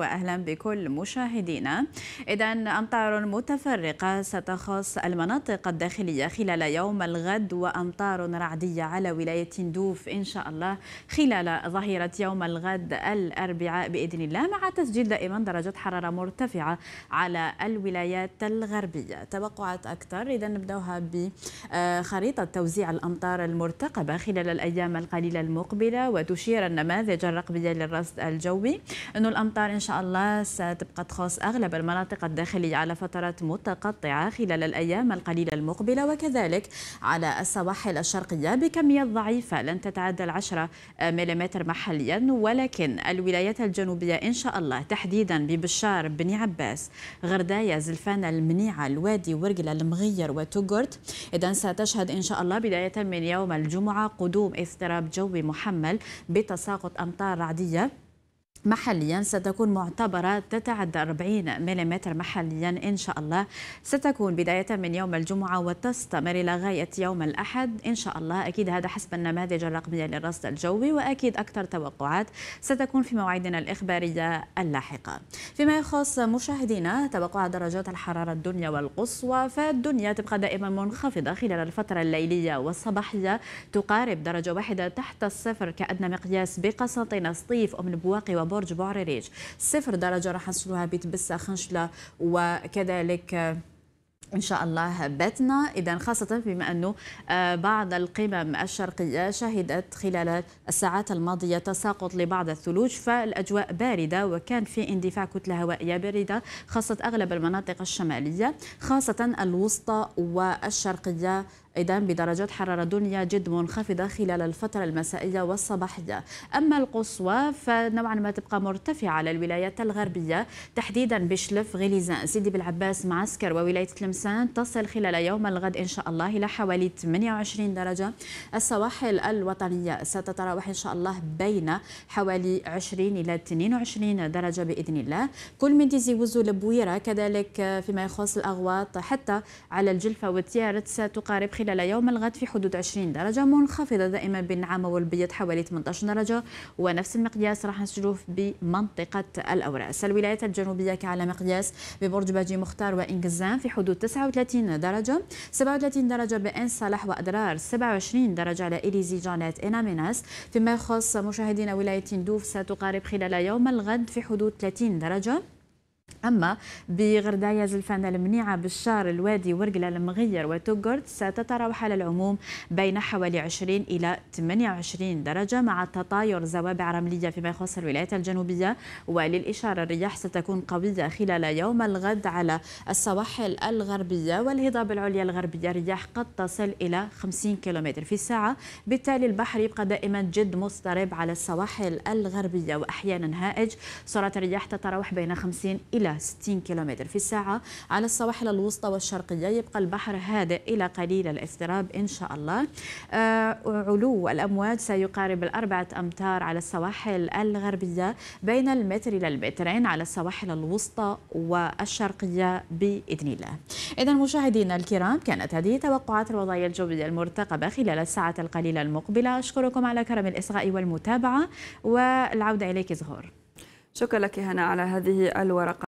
وأهلا بكل مشاهدينا إذا أمطار متفرقة ستخص المناطق الداخلية خلال يوم الغد وأمطار رعدية على ولاية تندوف إن شاء الله خلال ظهيرة يوم الغد الأربعاء بإذن الله مع تسجيل دائما درجة حرارة مرتفعة على الولايات الغربية توقعات أكثر إذا نبدأها بخريطة توزيع الأمطار المرتقبة خلال الأيام القليلة المقبلة وتشير النماذج الرقمية للرصد الجوي أن الأمطار إن شاء شاء الله ستبقى تخص أغلب المناطق الداخلية على فترات متقطعة خلال الأيام القليلة المقبلة وكذلك على السواحل الشرقية بكمية ضعيفة لن تتعدى العشرة ملم محليا ولكن الولايات الجنوبية إن شاء الله تحديدا ببشار بن عباس غردايا زلفان المنيعة الوادي ورقلة المغير وتوغرت إذا ستشهد إن شاء الله بداية من يوم الجمعة قدوم اضطراب جوي محمل بتساقط أمطار رعدية محليا ستكون معتبرة تتعدى 40 ملم محليا إن شاء الله ستكون بداية من يوم الجمعة وتستمر إلى غاية يوم الأحد إن شاء الله أكيد هذا حسب النماذج الرقمية للرصد الجوي وأكيد أكثر توقعات ستكون في موعدنا الإخبارية اللاحقة فيما يخص مشاهدينا توقع درجات الحرارة الدنيا والقصوى فالدنيا تبقى دائما منخفضة خلال الفترة الليلية والصباحية تقارب درجة واحدة تحت الصفر كأدنى مقياس بقسطين سطيف أم بواقي برج بعريريج صفر درجة راح نصلوها بتبسة خنشلة وكذلك آه، ان شاء الله باتنا اذا خاصه بما انه آه، بعض القمم الشرقيه شهدت خلال الساعات الماضيه تساقط لبعض الثلوج فالاجواء بارده وكان في اندفاع كتله هوائيه بارده خاصه اغلب المناطق الشماليه خاصه الوسطى والشرقيه إذا بدرجات حرارة دنيا جد منخفضة خلال الفترة المسائية والصباحية أما القصوى فنوعا ما تبقى مرتفعة على الولايات الغربية تحديدا بشلف غليزان سيدي بالعباس معسكر وولاية تلمسان تصل خلال يوم الغد إن شاء الله إلى حوالي 28 درجة السواحل الوطنية ستتراوح إن شاء الله بين حوالي 20 إلى 22 درجة بإذن الله كل من ديزي وزو لبويرة كذلك فيما يخص الأغواط حتى على الجلفة والتيارت ستقارب خلال يوم الغد في حدود 20 درجة منخفضة دائما بالنعامة والبيض حوالي 18 درجة ونفس المقياس راح نسجله بمنطقة الأوراس الولايات الجنوبية كعلى مقياس ببرج باجي مختار وإنجزان في حدود 39 درجة 37 درجة بإن صالح وأدرار 27 درجة على إليزي جانات إناميناس فيما يخص مشاهدين ولاية دوف ستقارب خلال يوم الغد في حدود 30 درجة أما بغردايا زلفان المنيعة بالشار الوادي ورقلة المغير وتوغرد ستتراوح على العموم بين حوالي 20 إلى 28 درجة مع تطاير زوابع رملية فيما يخص الولايات الجنوبية وللإشارة الرياح ستكون قوية خلال يوم الغد على السواحل الغربية والهضاب العليا الغربية رياح قد تصل إلى 50 كم في الساعة بالتالي البحر يبقى دائما جد مضطرب على السواحل الغربية وأحيانا هائج سرعة الرياح تتراوح بين 50 إلى إلى 60 كم في الساعة على السواحل الوسطى والشرقية يبقى البحر هادئ إلى قليل الاضطراب إن شاء الله آه، علو الأمواج سيقارب الأربعة أمتار على السواحل الغربية بين المتر إلى المترين على السواحل الوسطى والشرقية بإذن الله إذا مشاهدينا الكرام كانت هذه توقعات الوضعية الجوية المرتقبة خلال الساعة القليلة المقبلة أشكركم على كرم الإصغاء والمتابعة والعودة إليك زهور شكرا لك هنا على هذه الورقة